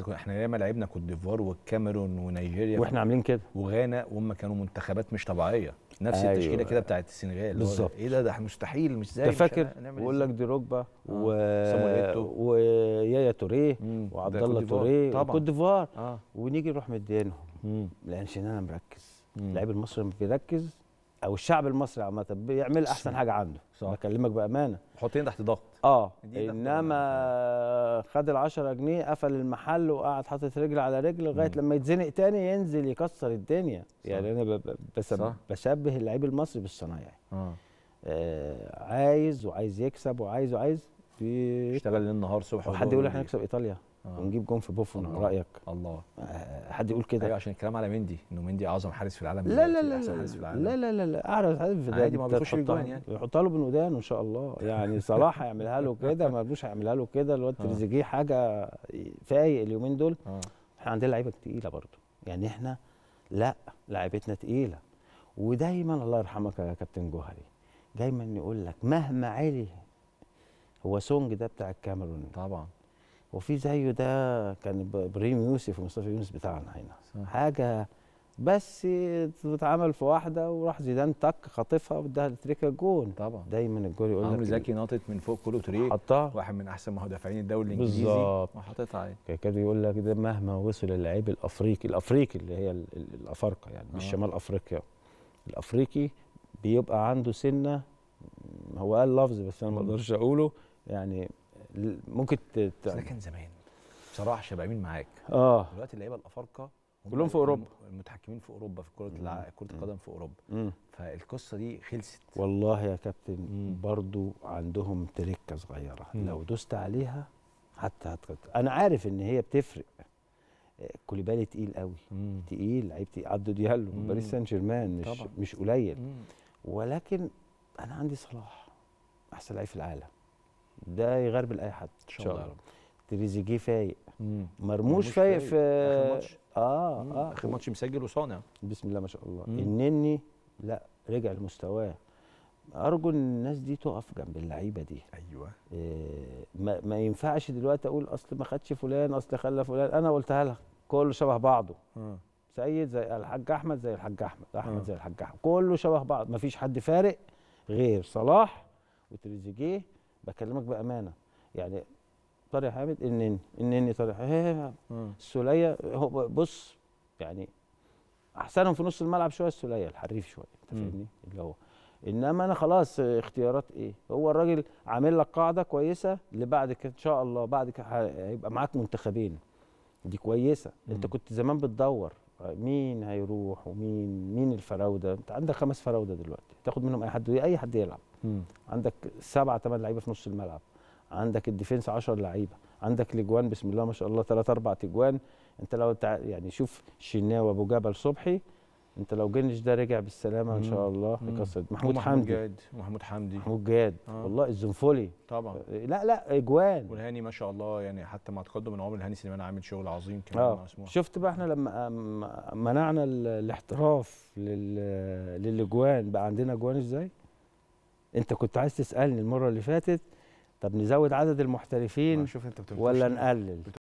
انت احنا ياما لعبنا كوت ديفوار والكاميرون ونيجيريا واحنا عاملين كده وغانا وهم كانوا منتخبات مش طبيعيه نفس أيوة. التشكيله كده بتاعت السنغال بالظبط ايه ده ده مستحيل مش زي فاكر إيه بقول لك دي ركبه آه. و... ويايا توريه وعبد الله توريه وكوت ديفوار آه. ونيجي نروح مديانهم لانش انا مركز اللاعب المصري لما بيركز او الشعب المصري عامه بيعمل احسن حاجه عنده صح. بكلمك بامانه حطين تحت ضغط اه انما خد ال 10 جنيه قفل المحل وقعد حاطط رجل على رجل لغايه لما يتزنق تاني ينزل يكسر الدنيا صح. يعني انا بشبه اللعيب المصري بالصنايعي آه. آه عايز وعايز يكسب وعايز وعايز في بيشتغل النهار صبح حد يقول احنا نكسب ايطاليا آه. ونجيب جون في بوفون الله. رايك الله آه، حد يقول كده ايوه عشان الكلام على مندي انه مندي اعظم حارس في العالم لا لا لا حارس لا لا لا لا اعرف حارس في العالم عادي ما بيخش الجوان يعني يحطها له بالودان ان شاء الله يعني صلاح هيعملها له كده مرموش هيعملها له كده الواد آه. تريزيجيه حاجه فايق اليومين دول آه. احنا عندنا لعيبه تقيله برضه يعني احنا لا لعيبتنا تقيله ودايما الله يرحمك يا كابتن جوهري دايما يقول لك مهما علي هو سونج ده بتاع الكاميرون طبعا وفي زيه ده كان ابراهيم يوسف ومصطفى يونس بتاعنا هنا حاجه بس اتعمل في واحده وراح زيدان تك خاطفها واداها لتريكا جون طبعا دايما الجول يقول لك عمرو زكي ناطط من فوق كله تريك حطها واحد من احسن مدافعين الدوري الانجليزي بالظبط وحاططها عليه كان يقول لك ده مهما وصل اللعيب الافريقي الافريقي اللي هي الافارقه يعني مش آه. شمال افريقيا الافريقي بيبقى عنده سنه هو قال لفظ بس انا ما اقدرش اقوله يعني ممكن ت... ده كان زمان بصراحه شبابين معاك اه دلوقتي اللعيبه الافارقه كلهم في اوروبا المتحكمين في اوروبا في كره كره القدم في اوروبا مم. فالقصه دي خلصت والله يا كابتن مم. برضو عندهم تركه صغيره مم. لو دوست عليها حتى هتقطع انا عارف ان هي بتفرق كوليبالي تقيل قوي مم. تقيل لعيب تقيل عبدو ديالو باريس سان جيرمان مش طبعا. مش قليل مم. ولكن انا عندي صلاح احسن لعيب في العالم ده يغربل اي حد ان شاء الله تريزيجيه فايق مرموش فايق في اخر ماتش اه مم. اه اخر ماتش مسجل وصانع بسم الله ما شاء الله مم. النني لا رجع لمستواه ارجو ان الناس دي تقف جنب اللعيبه دي ايوه إيه ما, ما ينفعش دلوقتي اقول اصل ما خدش فلان اصل خلى فلان انا قلتها لها كله شبه بعضه م. سيد زي الحاج احمد زي الحاج احمد احمد م. زي الحاج احمد كله شبه بعض ما فيش حد فارق غير صلاح وتريزيجيه بكلمك بامانه يعني طارق حامد انني انني طارق السوليه هو بص يعني احسنهم في نص الملعب شويه السوليه الحريف شويه انت فاهمني اللي هو انما انا خلاص اختيارات ايه هو الراجل عامل لك قاعده كويسه اللي بعد كده ان شاء الله بعد كده هيبقى معاك منتخبين دي كويسه مم. انت كنت زمان بتدور مين هيروح ومين مين الفراوده انت عندك خمس فراوده دلوقتي تاخد منهم اي حد اي حد يلعب مم. عندك سبعة ثمان لعيبه في نص الملعب عندك الديفنس 10 لعيبه عندك الاجوان بسم الله ما شاء الله ثلاث اربع اجوان انت لو تع... يعني شوف شناوي ابو جبل صبحي انت لو جنش ده رجع بالسلامه ان شاء الله هيكسر محمود حمدي جاد. محمود حمدي محمود جاد آه. والله الزنفولي طبعا لا لا اجوان والهاني ما شاء الله يعني حتى مع تقدم العمر الهاني سليمان عامل شغل عظيم كمان آه. شفت بقى احنا لما منعنا الاحتراف للاجوان بقى عندنا اجوان ازاي؟ انت كنت عايز تسالني المره اللي فاتت طب نزود عدد المحترفين ولا نقلل